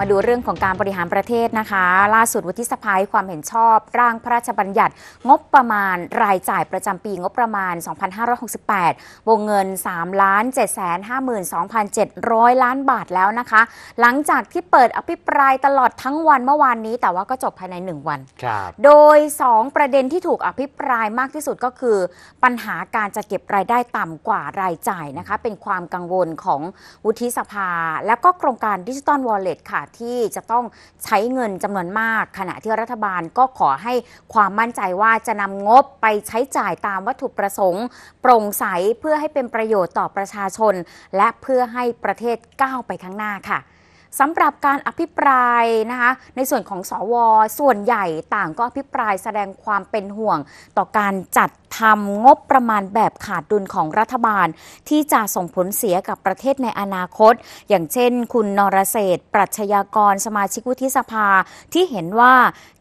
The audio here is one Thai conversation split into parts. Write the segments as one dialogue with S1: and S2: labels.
S1: มาดูเรื่องของการบริหารประเทศนะคะ ล่าสุดวุฒิสภาให้ความเห็นชอบ ร่างพระราชบัญญัติงบประมาณ รายจ่ายประจำปีงบประมาณ 2568 วงเงิน3ล้าน7 5 2 7 0 0 ล้านบาทแล้วนะคะ หลังจากที่เปิดอภิปรายตลอดทั้งวันเมื่อวานนี้ แต่ว่าก็จบภายใน 1 วัน โดย 2 ประเด็นที่ถูกอภิปรายมากที่สุดก็คือปัญหาการจะเก็บรายได้ต่ำกว่ารายจ่ายนะคะเป็นความกังวลของวุฒิสภา แล้วก็โครงการดิจิตอลวอลเล็ตค่ะที่จะต้องใช้เงินจำนวนมาก ขณะที่รัฐบาลก็ขอให้ความมั่นใจว่าจะนำงบไปใช้จ่ายตามวัตถุประสงค์ โปร่งใสเพื่อให้เป็นประโยชน์ต่อประชาชน และเพื่อให้ประเทศก้าวไปข้างหน้าค่ะสำหรับการอภิปรายนะคะในส่วนของสวส่วนใหญ่ต่างก็อภิปรายแสดงความเป็นห่วง ต่อการจัดทำงบประมาณแบบขาดดุลของรัฐบาล ที่จะส่งผลเสียกับประเทศในอนาคต อย่างเช่น คุณนรเศษปรัชญากรสมาชิกวุฒิสภาที่เห็นว่า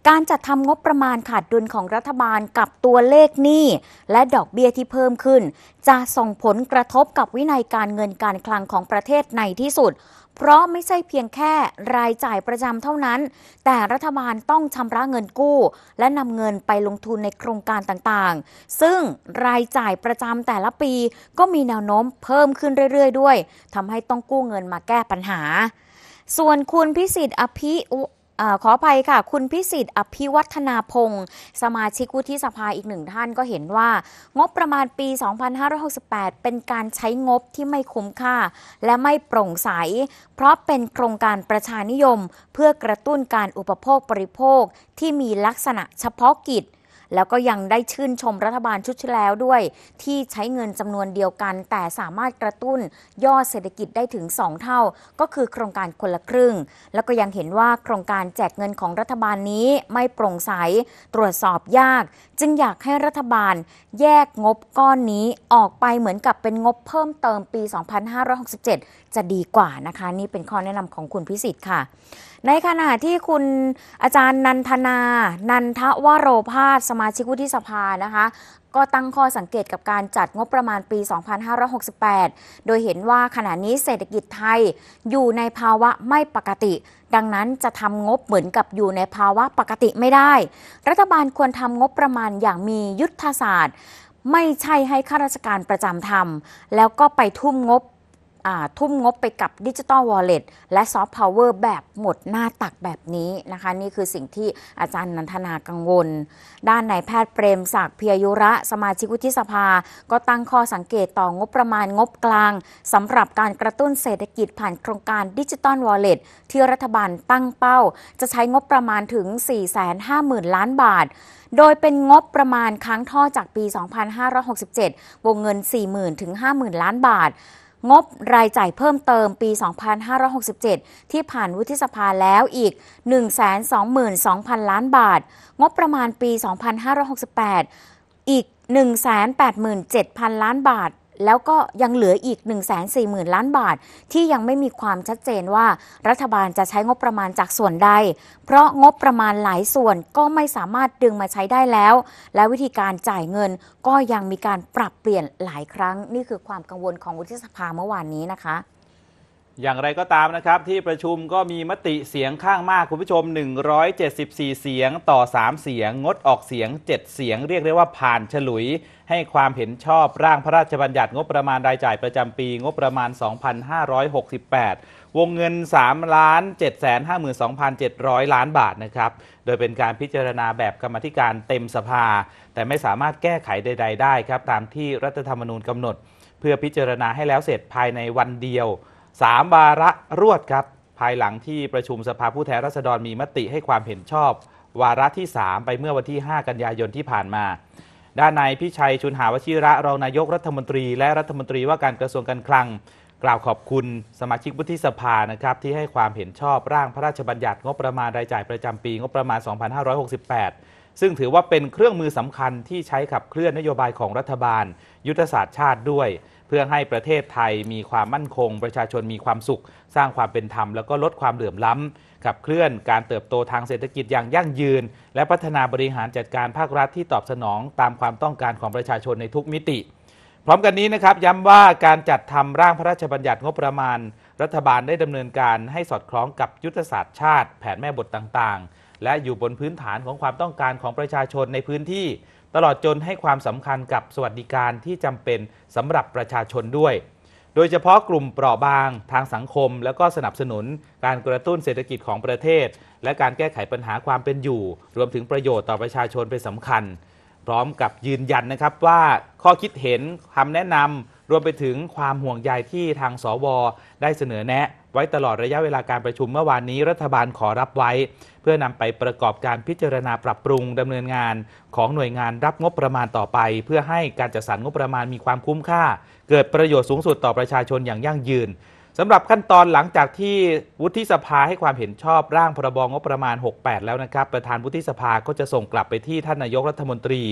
S1: การจัดทำงบประมาณขาดดุลของรัฐบาลกับตัวเลขหนี้และดอกเบี้ยที่เพิ่มขึ้น จะส่งผลกระทบกับวินัยการเงินการคลังของประเทศในที่สุดเพราะไม่ใช่เพียงแค่รายจ่ายประจำเท่านั้น แต่รัฐบาลต้องชำระเงินกู้ และนำเงินไปลงทุนในโครงการต่างๆ ซึ่งรายจ่ายประจำแต่ละปีก็มีแนวโน้มเพิ่มขึ้นเรื่อยๆ ด้วย ทำให้ต้องกู้เงินมาแก้ปัญหา ส่วนคุณพิสิทธิ์อภิอขออภัยค่ะ คุณพิสิทธิ์อภิวัฒนาพงศ์สมาชิกวุฒิสภาอีกหนึ่งท่านก็เห็นว่า งบประมาณปี 2568 เป็นการใช้งบที่ไม่คุ้มค่า และไม่โปร่งใส เพราะเป็นโครงการประชานิยม เพื่อกระตุ้นการอุปโภคบริโภคที่มีลักษณะเฉพาะกิจแล้วก็ยังได้ชื่นชมรัฐบาลชุดที่แล้วด้วย ที่ใช้เงินจำนวนเดียวกันแต่สามารถกระตุ้นยอดเศรษฐกิจได้ถึง 2 เท่าก็คือโครงการคนละครึ่ง แล้วก็ยังเห็นว่าโครงการแจกเงินของรัฐบาลนี้ไม่โปร่งใส ตรวจสอบยากจึงอยากให้รัฐบาลแยกงบก้อนนี้ออกไปเหมือนกับเป็นงบเพิ่มเติมปี 2567 จะดีกว่านะคะ นี่เป็นข้อแนะนำของคุณพิสิทธิ์ค่ะในขณะที่คุณอาจารย์นันทนา นันทวโรพาส สมาชิกวุฒิสภานะคะ ก็ตั้งข้อสังเกตกับการจัดงบประมาณปี 2568 โดยเห็นว่าขณะนี้เศรษฐกิจไทยอยู่ในภาวะไม่ปกติ ดังนั้นจะทำงบเหมือนกับอยู่ในภาวะปกติไม่ได้ รัฐบาลควรทำงบประมาณอย่างมียุทธศาสตร์ ไม่ใช่ให้ข้าราชการประจำทำแล้วก็ไปทุ่มงบทุ่มงบไปกับดิจิตอลวอลเล็ตและซอฟต์พาวเวอร์แบบหมดหน้าตักแบบนี้นะคะนี่คือสิ่งที่อาจารย์นันทนากังวล ด้านนายแพทย์เปรมศักดิ์เพียยุระสมาชิกวุฒิสภา ก็ตั้งข้อสังเกตต่องบประมาณงบกลางสำหรับการกระตุ้นเศรษฐกิจผ่านโครงการดิจิตอลวอลเล็ตที่รัฐบาลตั้งเป้า จะใช้งบประมาณถึง 450,000ล้านบาท โดยเป็นงบประมาณค้างท่อจากปี 2567 วงเงิน 40,000ถึง50,000 ล้านบาทงบรายจ่ายเพิ่มเติมปี 2567 ที่ผ่านวุฒิสภาแล้วอีก 122,000 ล้านบาท งบประมาณปี 2568 อีก 187,000 ล้านบาทแล้วก็ยังเหลืออีก 140,000 ล้านบาท ที่ยังไม่มีความชัดเจนว่ารัฐบาลจะใช้งบประมาณจากส่วนใด เพราะงบประมาณหลายส่วนก็ไม่สามารถดึงมาใช้ได้แล้ว และวิธีการจ่ายเงินก็ยังมีการปรับเปลี่ยนหลายครั้ง นี่คือความกังวลของวุฒิสภาเมื่อวานนี้นะคะ
S2: อย่างไรก็ตามนะครับ ที่ประชุมก็มีมติเสียงข้างมากคุณผู้ชม 174 เสียงต่อ 3 เสียง งดออกเสียง 7 เสียง เรียกได้ว่าผ่านฉลุย ให้ความเห็นชอบร่างพระราชบัญญัติงบประมาณรายจ่ายประจำปีงบประมาณ 2,568 วงเงิน3ล้าน752,700 ล้านบาทนะครับ โดยเป็นการพิจารณาแบบกรรมธิการเต็มสภา แต่ไม่สามารถแก้ไขใด ๆ ได้ครับตามที่รัฐธรรมนูญกำหนด เพื่อพิจารณาให้แล้วเสร็จภายในวันเดียว3วาระรวดครับภายหลังที่ประชุมสภาผู้แทนราษฎรมีมติให้ความเห็นชอบ วาระที่ 3 ไปเมื่อวันที่ 5 กันยายนที่ผ่านมา ด้านนายพิชัยชุนหาวชิระรองนายกรัฐมนตรี และรัฐมนตรีว่าการกระทรวงการคลัง กล่าวขอบคุณ สมาชิกวุฒิสภานะครับที่ให้ความเห็นชอบร่างพระราชบัญญัติงบประมาณรายจ่ายประจำปีงบประมาณ2568ซึ่งถือว่าเป็นเครื่องมือสำคัญที่ใช้ขับเคลื่อนนโยบายของรัฐบาล ยุทธศาสตร์ชาติด้วย เพื่อให้ประเทศไทยมีความมั่นคงประชาชนมีความสุข สร้างความเป็นธรรมแล้วก็ลดความเหลื่อมล้ำขับเคลื่อนการเติบโตทางเศรษฐกิจอย่างยั่งยืน และพัฒนาบริหารจัดการภาครัฐที่ตอบสนองตามความต้องการของประชาชนในทุกมิติ พร้อมกันนี้นะครับย้ำว่าการจัดทำร่างพระราชบัญญัติงบประมาณ รัฐบาลได้ดำเนินการ ให้สอดคล้องกับยุทธศาสตร์ชาติแผนแม่บทต่างๆและอยู่บนพื้นฐานของความต้องการของประชาชนในพื้นที่ ตลอดจนให้ความสำคัญกับสวัสดิการที่จำเป็นสำหรับประชาชนด้วย โดยเฉพาะกลุ่มเปราะบางทางสังคมและก็สนับสนุน การกระตุ้นเศรษฐกิจของประเทศ และการแก้ไขปัญหาความเป็นอยู่ รวมถึงประโยชน์ต่อประชาชนเป็นสำคัญ พร้อมกับยืนยันนะครับว่าข้อคิดเห็นคำแนะนำรวมไปถึงความห่วงใยที่ทางสวได้เสนอแนะ ไว้ตลอดระยะเวลาการประชุมเมื่อวานนี้รัฐบาลขอรับไว้ เพื่อนำไปประกอบการพิจารณาปรับปรุงดำเนินงาน ของหน่วยงานรับงบประมาณต่อไป เพื่อให้การจัดสรรงบประมาณมีความคุ้มค่า เกิดประโยชน์สูงสุดต่อประชาชนอย่างยั่งยืนสำหรับขั้นตอนหลังจากที่วุฒิสภาให้ความเห็นชอบร่างพรบงบประมาณ 68 แล้วนะครับประธานวุฒิสภาก็จะส่งกลับไปที่ท่านนายกรัฐมนตรี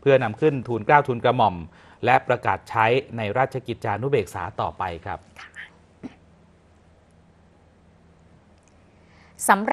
S2: เพื่อนำขึ้นทูลเกล้าทูลกระหม่อมและประกาศใช้ในราชกิจจานุเบกษาต่อไปครับ
S1: สำ